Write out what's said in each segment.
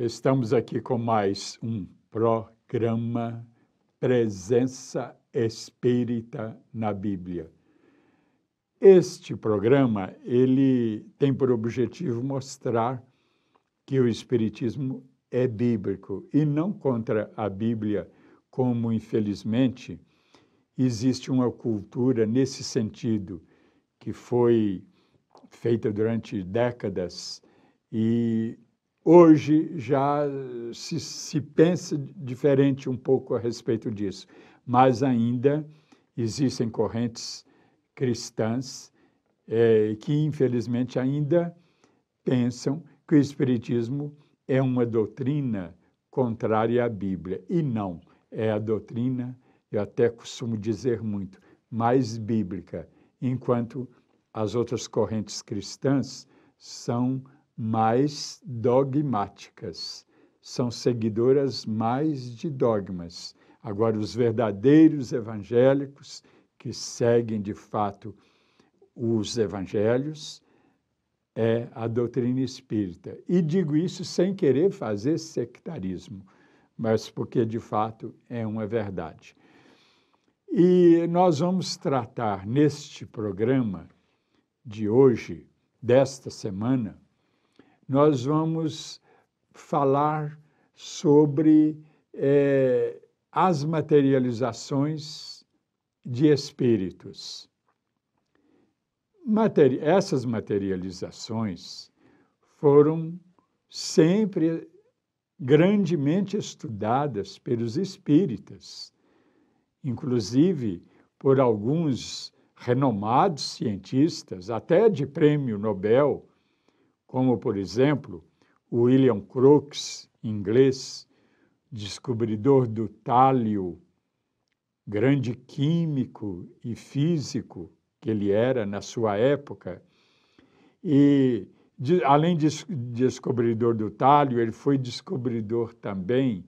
Estamos aqui com mais um programa Presença Espírita na Bíblia. Este programa, ele tem por objetivo mostrar que o espiritismo é bíblico e não contra a Bíblia, como infelizmente existe uma cultura nesse sentido que foi feita durante décadas e Hoje já se, se pensa diferente um pouco a respeito disso, mas ainda existem correntes cristãs é, que, infelizmente, ainda pensam que o Espiritismo é uma doutrina contrária à Bíblia. E não, é a doutrina, eu até costumo dizer muito, mais bíblica, enquanto as outras correntes cristãs são mais dogmáticas. São seguidoras mais de dogmas. Agora, os verdadeiros evangélicos, que seguem de fato os evangelhos, é a doutrina espírita. E digo isso sem querer fazer sectarismo, mas porque de fato é uma verdade. E nós vamos tratar neste programa de hoje, desta semana, nós vamos falar sobre eh, as materializações de espíritos. Materi essas materializações foram sempre grandemente estudadas pelos espíritas, inclusive por alguns renomados cientistas, até de prêmio Nobel, como, por exemplo, William Crookes, inglês, descobridor do tálio, grande químico e físico que ele era na sua época, e de, além de descobridor do tálio, ele foi descobridor também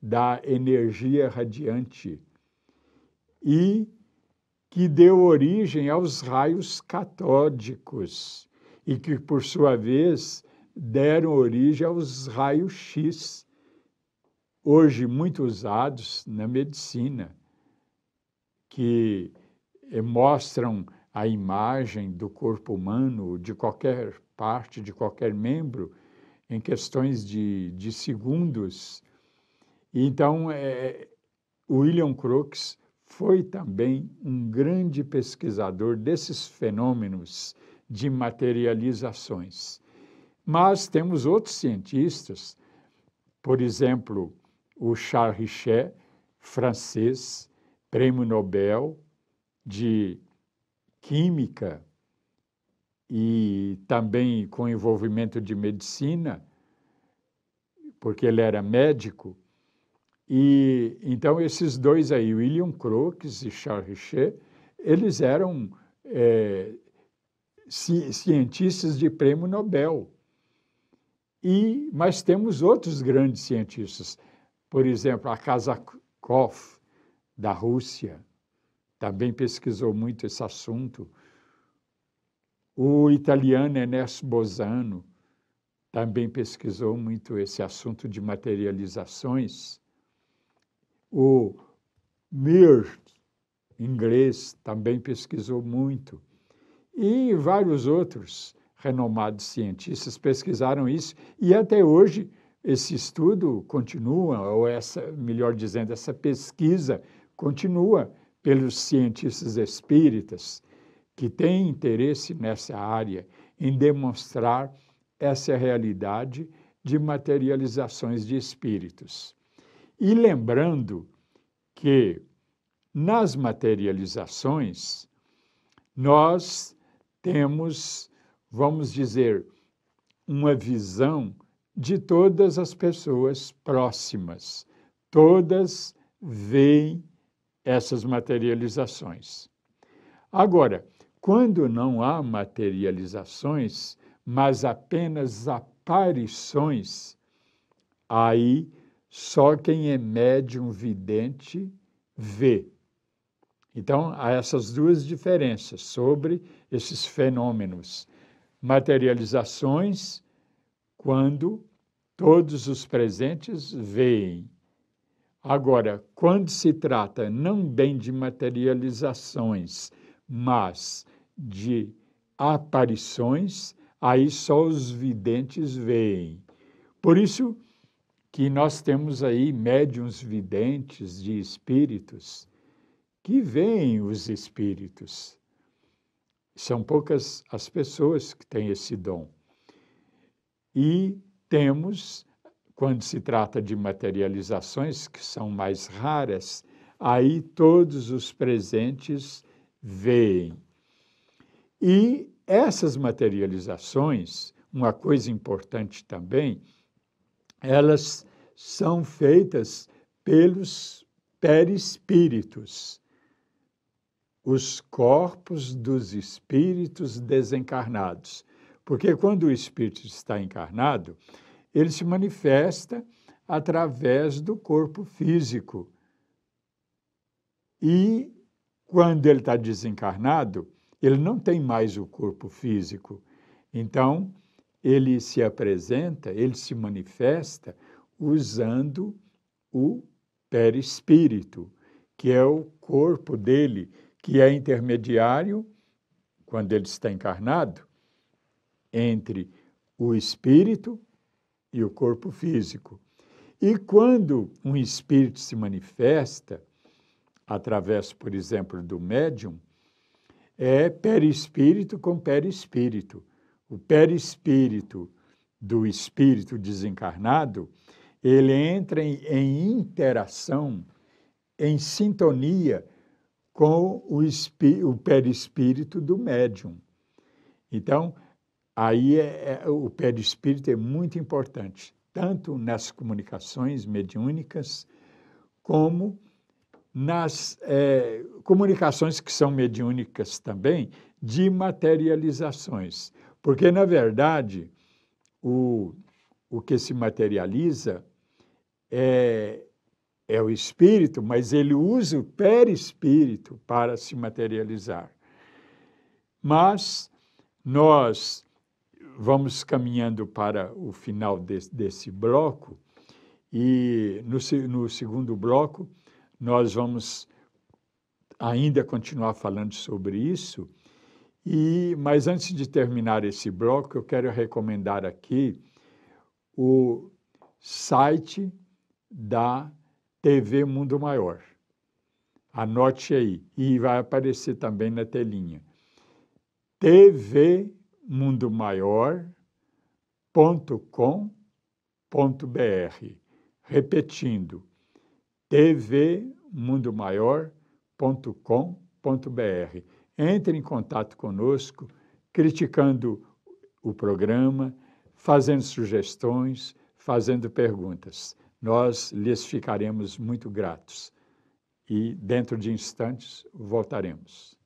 da energia radiante e que deu origem aos raios catódicos, e que, por sua vez, deram origem aos raios-x, hoje muito usados na medicina, que eh, mostram a imagem do corpo humano, de qualquer parte, de qualquer membro, em questões de, de segundos. Então, é, William Crookes foi também um grande pesquisador desses fenômenos de materializações. Mas temos outros cientistas, por exemplo, o Charles Richet, francês, prêmio Nobel de Química e também com envolvimento de medicina, porque ele era médico. E então esses dois aí, William Crookes e Charles Richet, eles eram é, ci cientistas de prêmio Nobel. E, mas temos outros grandes cientistas, por exemplo, a Kazakov, da Rússia, também pesquisou muito esse assunto. O italiano Ernesto Bosano também pesquisou muito esse assunto de materializações. O Mir, inglês, também pesquisou muito e vários outros renomados cientistas pesquisaram isso e até hoje esse estudo continua, ou essa, melhor dizendo, essa pesquisa continua pelos cientistas espíritas que têm interesse nessa área em demonstrar essa realidade de materializações de espíritos. E lembrando que nas materializações nós temos, vamos dizer, uma visão de todas as pessoas próximas. Todas veem essas materializações. Agora, quando não há materializações, mas apenas aparições, aí só quem é médium vidente vê. Então, há essas duas diferenças sobre esses fenômenos. Materializações, quando todos os presentes veem. Agora, quando se trata não bem de materializações, mas de aparições, aí só os videntes veem. Por isso que nós temos aí médiums videntes de espíritos que veem os espíritos. São poucas as pessoas que têm esse dom. E temos, quando se trata de materializações que são mais raras, aí todos os presentes veem. E essas materializações, uma coisa importante também, elas são feitas pelos perispíritos os corpos dos espíritos desencarnados. Porque quando o espírito está encarnado, ele se manifesta através do corpo físico. E quando ele está desencarnado, ele não tem mais o corpo físico. Então, ele se apresenta, ele se manifesta usando o perispírito, que é o corpo dele que é intermediário, quando ele está encarnado, entre o espírito e o corpo físico. E quando um espírito se manifesta, através, por exemplo, do médium, é perispírito com perispírito. O perispírito do espírito desencarnado, ele entra em, em interação, em sintonia com o, pé o perispírito do médium. Então, aí é, é, o perispírito é muito importante, tanto nas comunicações mediúnicas, como nas é, comunicações que são mediúnicas também, de materializações. Porque, na verdade, o, o que se materializa é, é o espírito, mas ele usa o perispírito para se materializar. Mas nós vamos caminhando para o final desse, desse bloco, e no, no segundo bloco nós vamos ainda continuar falando sobre isso. E, mas antes de terminar esse bloco, eu quero recomendar aqui o site da TV Mundo Maior. Anote aí e vai aparecer também na telinha. TV Mundo Maior tvmundomaior.com.br. Repetindo, tvmundomaior.com.br. Entre em contato conosco, criticando o programa, fazendo sugestões, fazendo perguntas nós lhes ficaremos muito gratos. E dentro de instantes voltaremos.